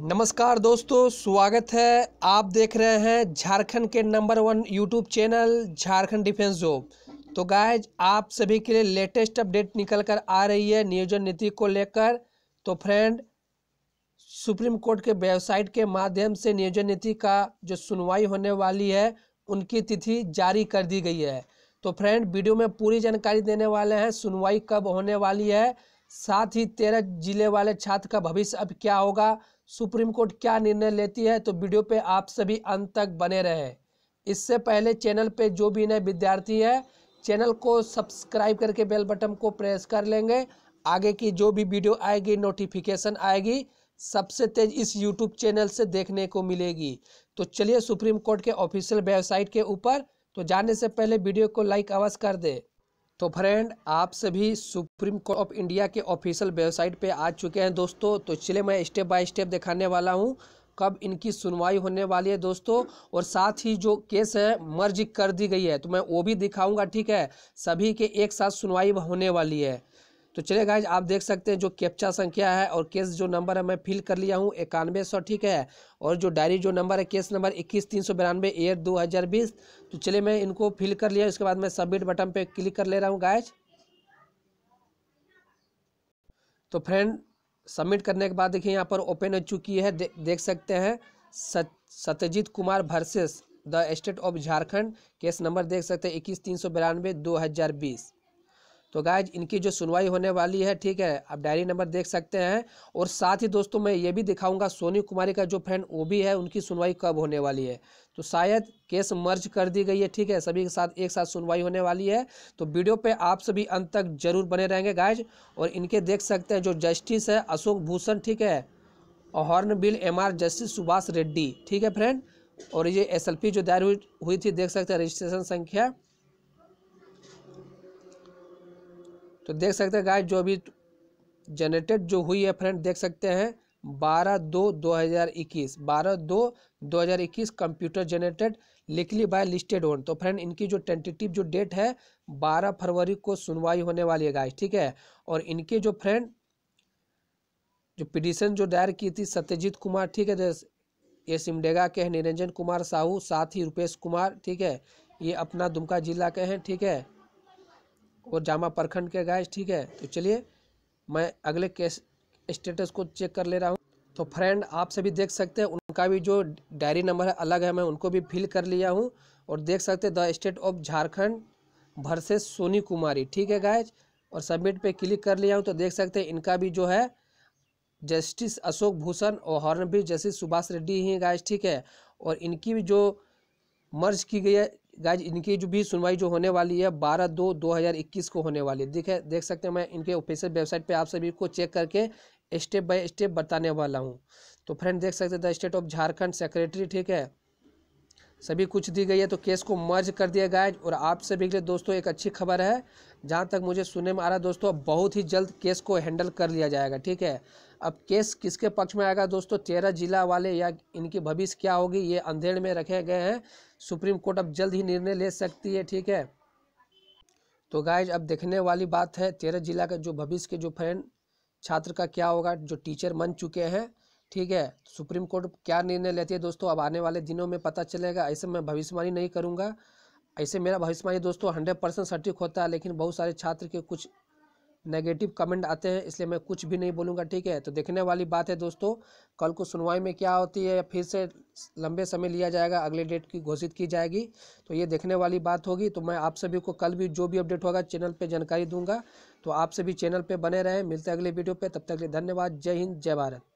नमस्कार दोस्तों स्वागत है आप देख रहे हैं झारखंड के number one YouTube channel Jharkhand defence job तो गाइज आप सभी के लिए लेटेस्ट अपडेट निकल कर आ रही है नियोजन नीति को लेकर तो फ्रेंड सुप्रीम कोर्ट के वेबसाइट के माध्यम से नियोजन नीति का जो सुनवाई होने वाली है उनकी तिथि जारी कर दी गई है तो फ्रेंड वीडियो में पूरी जानकारी देने वाले हैं सुनवाई कब होने वाली है साथ ही तेरह जिले वाले छात्र का भविष्य अब क्या होगा सुप्रीम कोर्ट क्या निर्णय लेती है तो वीडियो पे आप सभी अंत तक बने रहे इससे पहले चैनल पे जो भी नए विद्यार्थी है चैनल को सब्सक्राइब करके बेल बटन को प्रेस कर लेंगे आगे की जो भी वीडियो आएगी नोटिफिकेशन आएगी सबसे तेज इस यूट्यूब चैनल से देखने को मिलेगी तो चलिए सुप्रीम कोर्ट के ऑफिशियल वेबसाइट के ऊपर तो जाने से पहले वीडियो को लाइक अवश्य कर दें तो फ्रेंड आप सभी सुप्रीम कोर्ट ऑफ इंडिया के ऑफिशियल वेबसाइट पे आ चुके हैं दोस्तों तो चलिए मैं स्टेप बाय स्टेप दिखाने वाला हूँ कब इनकी सुनवाई होने वाली है दोस्तों और साथ ही जो केस है मर्ज कर दी गई है तो मैं वो भी दिखाऊंगा ठीक है सभी के एक साथ सुनवाई होने वाली है तो चलिए गाइज आप देख सकते हैं जो कैप्चा संख्या है और केस जो नंबर है मैं फिल कर लिया हूँ इक्यानवे सौ ठीक है और जो डायरी जो नंबर है केस नंबर इक्कीस तीन सौ बिरानवे एयर दो हज़ार बीस तो चलिए मैं इनको फिल कर लिया उसके बाद मैं सबमिट बटन पे क्लिक कर ले रहा हूँ गाइज तो फ्रेंड सबमिट करने के बाद देखिए यहाँ पर ओपन हो चुकी है दे, देख सकते हैं सत, Satyajit Kumar versus the state of Jharkhand case number देख सकते हैं इक्कीस तीन सौ बिरानवे दो हज़ार बीस तो गाइज इनकी जो सुनवाई होने वाली है ठीक है आप डायरी नंबर देख सकते हैं और साथ ही दोस्तों मैं ये भी दिखाऊंगा सोनी कुमारी का जो फ्रेंड वो भी है उनकी सुनवाई कब होने वाली है तो शायद केस मर्ज कर दी गई है ठीक है सभी के साथ एक साथ सुनवाई होने वाली है तो वीडियो पे आप सभी अंत तक जरूर बने रहेंगे गाइज और इनके देख सकते हैं जो जस्टिस है अशोक भूषण ठीक है और honourable M R justice Subhash Reddy ठीक है फ्रेंड और ये एस जो दायर हुई हुई थी देख सकते हैं रजिस्ट्रेशन संख्या तो देख सकते हैं गाय जो अभी जनरेटेड जो हुई है फ्रेंड देख सकते हैं बारह दो दो हज़ार इक्कीस बारह दो दो हज़ार इक्कीस computer generated likely by listed on तो फ्रेंड इनकी जो टेंटेटिव जो डेट है बारह फरवरी को सुनवाई होने वाली है गाय ठीक है और इनके जो फ्रेंड जो पिटिशन जो दायर की थी सत्यजीत कुमार ठीक है तो ये सिमडेगा के हैं निरंजन कुमार साहू साथ ही रुपेश कुमार ठीक है ये अपना दुमका जिला के हैं ठीक है और जामा प्रखंड के गाइस ठीक है तो चलिए मैं अगले केस स्टेटस को चेक कर ले रहा हूँ तो फ्रेंड आप सभी देख सकते हैं उनका भी जो डायरी नंबर है अलग है मैं उनको भी फिल कर लिया हूँ और देख सकते हैं the state of Jharkhand versus Soni Kumari ठीक है गायज और सबमिट पे क्लिक कर लिया हूँ तो देख सकते हैं इनका भी जो है जस्टिस अशोक भूषण और हॉर्नबी जस्टिस सुभाष रेड्डी ही गायज ठीक है और इनकी भी जो मर्ज की गई है गाइज इनकी जो भी सुनवाई जो होने वाली है बारह दो दो हज़ार इक्कीस को होने वाली है देखे देख सकते हैं मैं इनके ऑफिशियल वेबसाइट पे आप सभी को चेक करके स्टेप बाय स्टेप बताने वाला हूँ तो फ्रेंड देख सकते हैं the state of Jharkhand secretary ठीक है सभी कुछ दी गई है तो केस को मर्ज कर दिया गाइज और आप सभी के लिए दोस्तों एक अच्छी खबर है जहाँ तक मुझे सुनने में आ रहा है दोस्तों बहुत ही जल्द केस को हैंडल कर लिया जाएगा ठीक है अब केस किसके पक्ष में आएगा दोस्तों तेरह जिला वाले या इनकी भविष्य क्या होगी ये अंधेड़ में रखे गए हैं सुप्रीम कोर्ट अब जल्द ही निर्णय ले सकती है ठीक है तो गाइज अब देखने वाली बात है तेरह जिला का जो भविष्य के जो फ्रेंड छात्र का क्या होगा जो टीचर बन चुके हैं ठीक है सुप्रीम कोर्ट क्या निर्णय लेती है दोस्तों अब आने वाले दिनों में पता चलेगा ऐसे मैं भविष्यवाणी नहीं करूँगा ऐसे मेरा भविष्यवाणी दोस्तों हंड्रेड परसेंट सटीक होता है लेकिन बहुत सारे छात्र के कुछ नेगेटिव कमेंट आते हैं इसलिए मैं कुछ भी नहीं बोलूँगा ठीक है तो देखने वाली बात है दोस्तों कल को सुनवाई में क्या होती है फिर से लंबे समय लिया जाएगा अगले डेट की घोषित की जाएगी तो ये देखने वाली बात होगी तो मैं आप सभी को कल भी जो भी अपडेट होगा चैनल पर जानकारी दूंगा तो आप सभी चैनल पर बने रहें मिलते अगले वीडियो पर तब तक के लिए धन्यवाद जय हिंद जय भारत